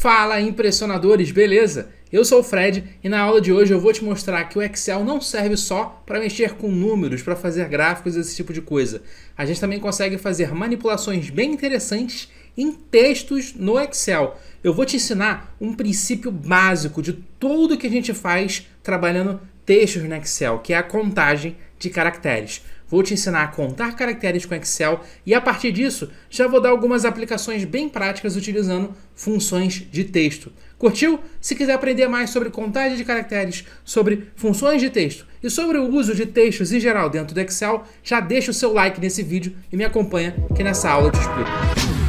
Fala impressionadores, beleza? Eu sou o Fred e na aula de hoje eu vou te mostrar que o Excel não serve só para mexer com números, para fazer gráficos, esse tipo de coisa. A gente também consegue fazer manipulações bem interessantes em textos no Excel. Eu vou te ensinar um princípio básico de tudo que a gente faz trabalhando textos no Excel, que é a contagem de caracteres. Vou te ensinar a contar caracteres com Excel e a partir disso já vou dar algumas aplicações bem práticas utilizando funções de texto. Curtiu? Se quiser aprender mais sobre contagem de caracteres, sobre funções de texto e sobre o uso de textos em geral dentro do Excel, já deixa o seu like nesse vídeo e me acompanha que nessa aula eu te explico.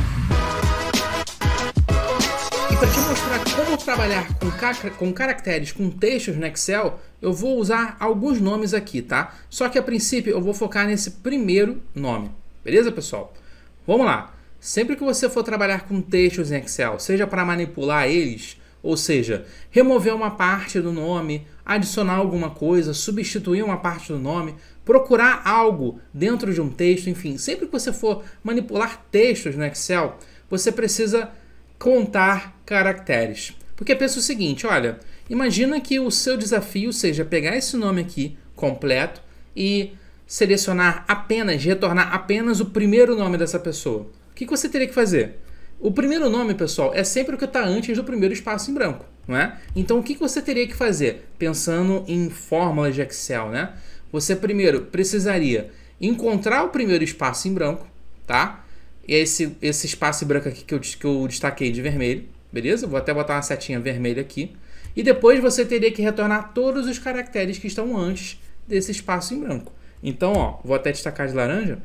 trabalhar com, com caracteres, com textos no Excel, eu vou usar alguns nomes aqui, tá? Só que a princípio eu vou focar nesse primeiro nome, beleza, pessoal? Vamos lá. Sempre que você for trabalhar com textos em Excel, seja para manipular eles, ou seja, remover uma parte do nome, adicionar alguma coisa, substituir uma parte do nome, procurar algo dentro de um texto, enfim, sempre que você for manipular textos no Excel, você precisa contar caracteres. Porque pensa o seguinte, olha, imagina que o seu desafio seja pegar esse nome aqui completo e selecionar apenas, retornar apenas o primeiro nome dessa pessoa. O que, você teria que fazer? O primeiro nome, pessoal, é sempre o que está antes do primeiro espaço em branco, não é? Então, o que, que você teria que fazer? Pensando em fórmulas de Excel, né? Você primeiro precisaria encontrar o primeiro espaço em branco, tá? E esse, esse espaço em branco aqui que eu, que eu destaquei de vermelho, beleza? Vou até botar uma setinha vermelha aqui. E depois você teria que retornar todos os caracteres que estão antes desse espaço em branco. Então, ó, vou até destacar de laranja,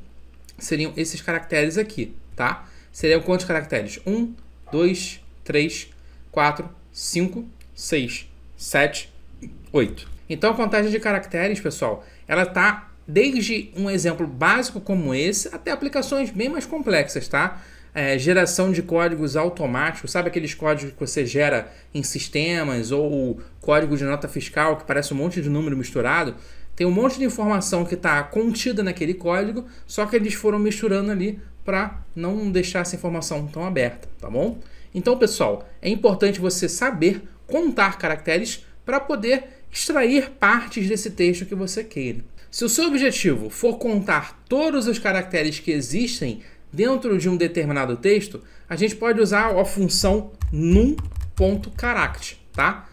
seriam esses caracteres aqui, tá? Seriam quantos caracteres? 1, 2, 3, 4, 5, 6, 7, 8. Então a contagem de caracteres, pessoal, ela tá desde um exemplo básico como esse até aplicações bem mais complexas, tá? é, geração de códigos automáticos, sabe aqueles códigos que você gera em sistemas ou código de nota fiscal que parece um monte de número misturado? Tem um monte de informação que está contida naquele código, só que eles foram misturando ali para não deixar essa informação tão aberta, tá bom? Então, pessoal, é importante você saber contar caracteres para poder extrair partes desse texto que você queira. Se o seu objetivo for contar todos os caracteres que existem dentro de um determinado texto, a gente pode usar a função num.caract, tá?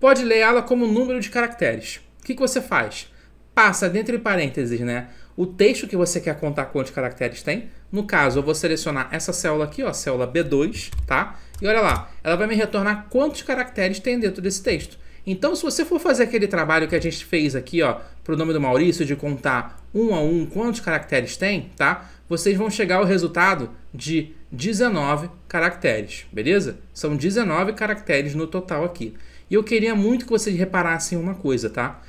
Pode ler ela como número de caracteres. O que, que você faz? Passa dentro de parênteses, né? O texto que você quer contar quantos caracteres tem. No caso, eu vou selecionar essa célula aqui, ó, a célula B2, tá? E olha lá, ela vai me retornar quantos caracteres tem dentro desse texto. Então, se você for fazer aquele trabalho que a gente fez aqui, ó, pro nome do Maurício, de contar um a um quantos caracteres tem, tá? vocês vão chegar ao resultado de 19 caracteres, beleza? São 19 caracteres no total aqui. E eu queria muito que vocês reparassem uma coisa, tá?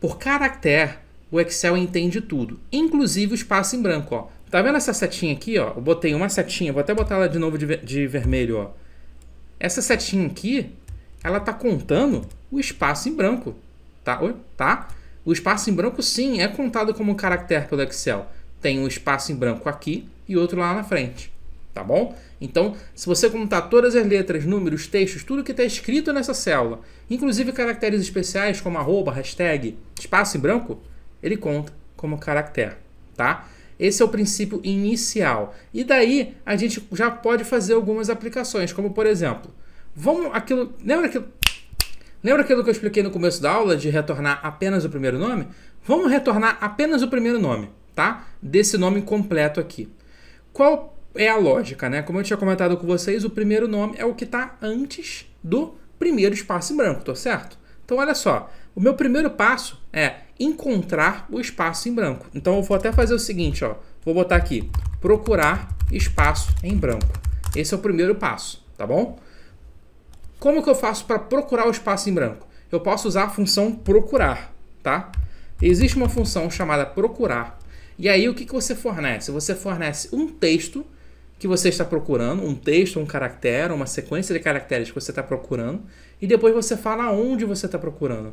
Por caractere, o Excel entende tudo, inclusive o espaço em branco, ó. Tá vendo essa setinha aqui, ó? Eu botei uma setinha, vou até botar ela de novo de, ver de vermelho, ó. Essa setinha aqui, ela tá contando o espaço em branco, tá? Tá? O espaço em branco, sim, é contado como caractere pelo Excel tem um espaço em branco aqui e outro lá na frente, tá bom? Então, se você contar todas as letras, números, textos, tudo que está escrito nessa célula, inclusive caracteres especiais como arroba, hashtag, espaço em branco, ele conta como caractere, tá? Esse é o princípio inicial. E daí a gente já pode fazer algumas aplicações, como por exemplo, vamos aquilo, lembra aquilo Lembra aquilo que eu expliquei no começo da aula de retornar apenas o primeiro nome? Vamos retornar apenas o primeiro nome tá? Desse nome completo aqui. Qual é a lógica, né? Como eu tinha comentado com vocês, o primeiro nome é o que está antes do primeiro espaço em branco, tá certo? Então, olha só, o meu primeiro passo é encontrar o espaço em branco. Então, eu vou até fazer o seguinte, ó, vou botar aqui, procurar espaço em branco. Esse é o primeiro passo, tá bom? Como que eu faço para procurar o espaço em branco? Eu posso usar a função procurar, tá? Existe uma função chamada procurar e aí o que, que você fornece? Você fornece um texto que você está procurando, um texto, um caractere, uma sequência de caracteres que você está procurando, e depois você fala onde você está procurando.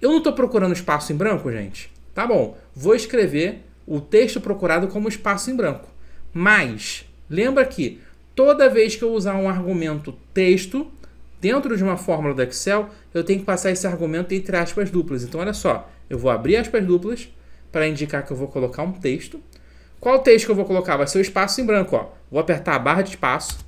Eu não estou procurando espaço em branco, gente. Tá bom, vou escrever o texto procurado como espaço em branco. Mas, lembra que toda vez que eu usar um argumento texto, dentro de uma fórmula do Excel, eu tenho que passar esse argumento entre aspas duplas. Então, olha só, eu vou abrir aspas duplas, para indicar que eu vou colocar um texto. Qual texto que eu vou colocar? Vai ser o espaço em branco. Ó. Vou apertar a barra de espaço,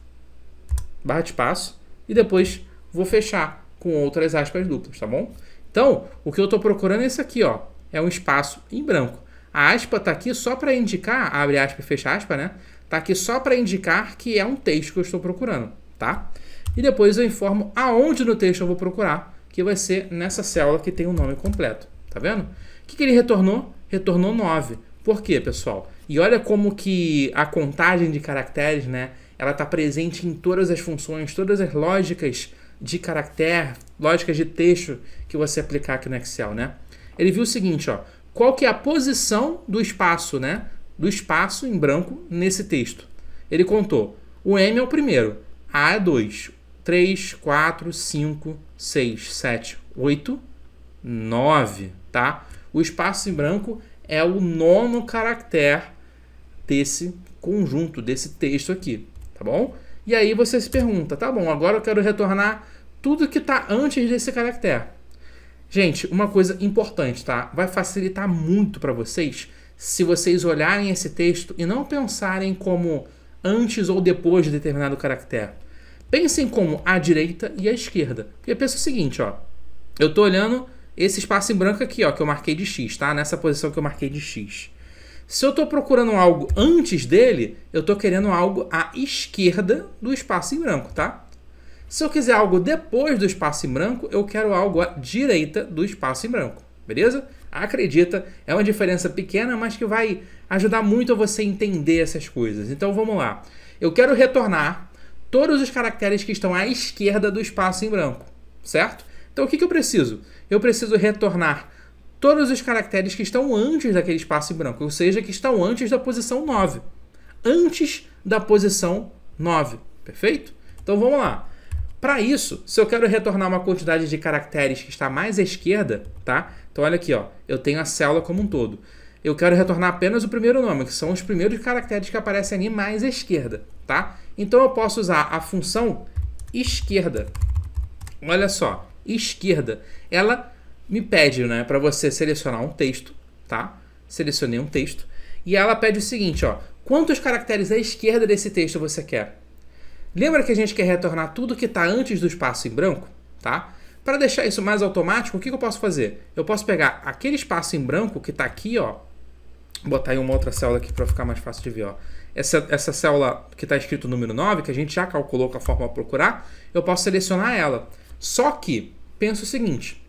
barra de espaço, e depois vou fechar com outras aspas duplas, tá bom? Então, o que eu estou procurando é esse aqui, ó. É um espaço em branco. A aspa está aqui só para indicar, abre aspa e fecha aspa, né? Está aqui só para indicar que é um texto que eu estou procurando, tá? E depois eu informo aonde no texto eu vou procurar, que vai ser nessa célula que tem o um nome completo, tá vendo? O que, que ele retornou? retornou 9. Por quê, pessoal? E olha como que a contagem de caracteres, né? Ela está presente em todas as funções, todas as lógicas de caractere, lógicas de texto que você aplicar aqui no Excel, né? Ele viu o seguinte, ó. Qual que é a posição do espaço, né? Do espaço em branco nesse texto. Ele contou. O M é o primeiro. A é 2. 3, 4, 5, 6, 7, 8, 9, tá? O espaço em branco é o nono caractere desse conjunto, desse texto aqui, tá bom? E aí você se pergunta, tá bom, agora eu quero retornar tudo que está antes desse caractere. Gente, uma coisa importante, tá? Vai facilitar muito para vocês se vocês olharem esse texto e não pensarem como antes ou depois de determinado caractere. Pensem como a direita e a esquerda. Porque pensa o seguinte, ó. Eu estou olhando esse espaço em branco aqui, ó, que eu marquei de X, tá? Nessa posição que eu marquei de X. Se eu estou procurando algo antes dele, eu estou querendo algo à esquerda do espaço em branco, tá? Se eu quiser algo depois do espaço em branco, eu quero algo à direita do espaço em branco, beleza? Acredita, é uma diferença pequena, mas que vai ajudar muito a você entender essas coisas. Então vamos lá. Eu quero retornar todos os caracteres que estão à esquerda do espaço em branco, certo? Então o que, que eu preciso? Eu preciso retornar todos os caracteres que estão antes daquele espaço branco, ou seja, que estão antes da posição 9. Antes da posição 9, perfeito? Então vamos lá. Para isso, se eu quero retornar uma quantidade de caracteres que está mais à esquerda, tá? Então olha aqui, ó, eu tenho a célula como um todo. Eu quero retornar apenas o primeiro nome, que são os primeiros caracteres que aparecem ali mais à esquerda, tá? Então eu posso usar a função esquerda. Olha só, esquerda. Ela me pede, né, para você selecionar um texto, tá? Selecionei um texto e ela pede o seguinte, ó: quantos caracteres à esquerda desse texto você quer? Lembra que a gente quer retornar tudo que está antes do espaço em branco, tá? Para deixar isso mais automático, o que, que eu posso fazer? Eu posso pegar aquele espaço em branco que está aqui, ó, botar em uma outra célula aqui para ficar mais fácil de ver. Ó. Essa, essa célula que está escrito número 9, que a gente já calculou com a fórmula procurar, eu posso selecionar ela. Só que pensa o seguinte: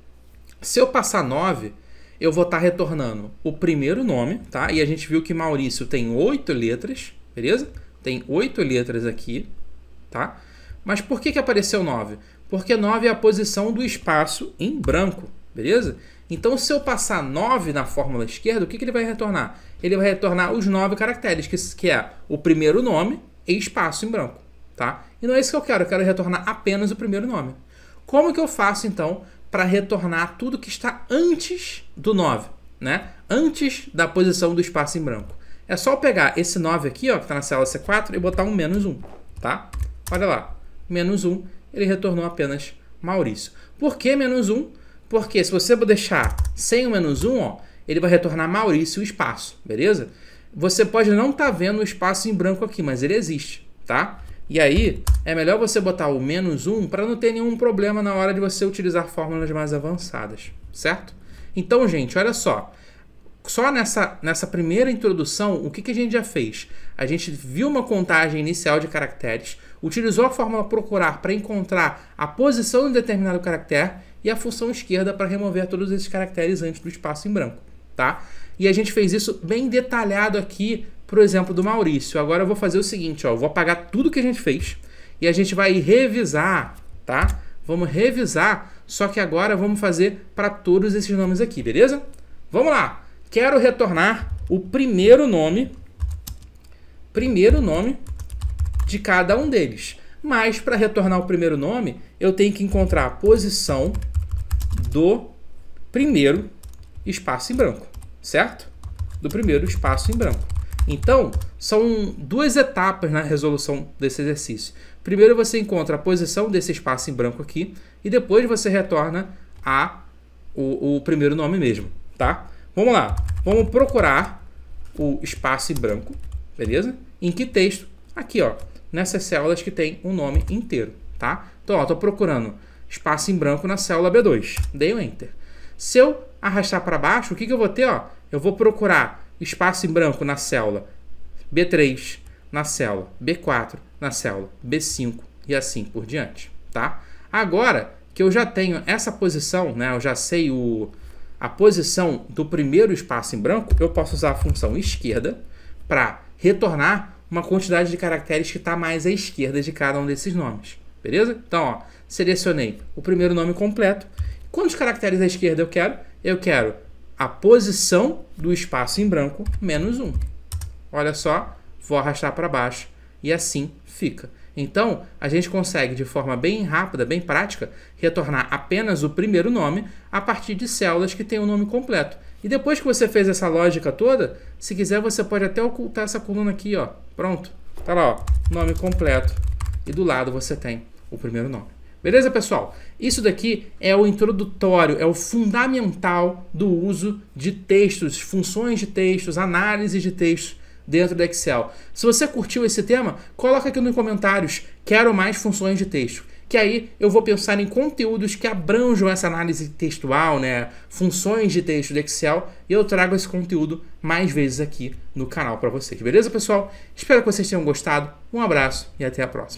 se eu passar 9, eu vou estar tá retornando o primeiro nome, tá? E a gente viu que Maurício tem oito letras, beleza? Tem oito letras aqui, tá? Mas por que, que apareceu 9? Porque 9 é a posição do espaço em branco, beleza? Então, se eu passar 9 na fórmula esquerda, o que, que ele vai retornar? Ele vai retornar os 9 caracteres, que, que é o primeiro nome e espaço em branco, tá? E não é isso que eu quero, eu quero retornar apenas o primeiro nome. Como que eu faço então para retornar tudo que está antes do 9, né? Antes da posição do espaço em branco. É só pegar esse 9 aqui, ó, que está na célula C4 e botar um menos 1, tá? Olha lá, menos 1, ele retornou apenas Maurício. Por que menos 1? Porque se você deixar sem o menos 1, ó, ele vai retornar Maurício o espaço, beleza? Você pode não estar tá vendo o espaço em branco aqui, mas ele existe, tá? E aí, é melhor você botar o menos 1 para não ter nenhum problema na hora de você utilizar fórmulas mais avançadas, certo? Então, gente, olha só. Só nessa, nessa primeira introdução, o que, que a gente já fez? A gente viu uma contagem inicial de caracteres, utilizou a fórmula procurar para encontrar a posição de um determinado caractere e a função esquerda para remover todos esses caracteres antes do espaço em branco, tá? E a gente fez isso bem detalhado aqui pro exemplo do Maurício. Agora eu vou fazer o seguinte, ó, eu vou apagar tudo que a gente fez e a gente vai revisar, tá? Vamos revisar, só que agora vamos fazer para todos esses nomes aqui, beleza? Vamos lá. Quero retornar o primeiro nome, primeiro nome de cada um deles. Mas para retornar o primeiro nome, eu tenho que encontrar a posição do primeiro espaço em branco certo? Do primeiro espaço em branco. Então, são duas etapas na resolução desse exercício. Primeiro você encontra a posição desse espaço em branco aqui e depois você retorna a o, o primeiro nome mesmo, tá? Vamos lá, vamos procurar o espaço em branco, beleza? Em que texto? Aqui, ó, nessas células que tem um nome inteiro, tá? Então, ó, tô procurando espaço em branco na célula B2. Dei o Enter. Se eu arrastar para baixo, o que, que eu vou ter? Ó? Eu vou procurar espaço em branco na célula B3, na célula B4, na célula B5 e assim por diante. Tá? Agora que eu já tenho essa posição, né, eu já sei o, a posição do primeiro espaço em branco, eu posso usar a função esquerda para retornar uma quantidade de caracteres que está mais à esquerda de cada um desses nomes. Beleza? Então, ó, selecionei o primeiro nome completo Quantos caracteres à esquerda eu quero? Eu quero a posição do espaço em branco menos 1. Olha só, vou arrastar para baixo e assim fica. Então, a gente consegue, de forma bem rápida, bem prática, retornar apenas o primeiro nome a partir de células que têm o um nome completo. E depois que você fez essa lógica toda, se quiser você pode até ocultar essa coluna aqui, ó. Pronto. Tá lá, ó, nome completo. E do lado você tem o primeiro nome. Beleza, pessoal? Isso daqui é o introdutório, é o fundamental do uso de textos, funções de textos, análise de textos dentro do Excel. Se você curtiu esse tema, coloca aqui nos comentários, quero mais funções de texto. Que aí eu vou pensar em conteúdos que abranjam essa análise textual, né? Funções de texto do Excel, e eu trago esse conteúdo mais vezes aqui no canal para vocês. Beleza, pessoal? Espero que vocês tenham gostado. Um abraço e até a próxima.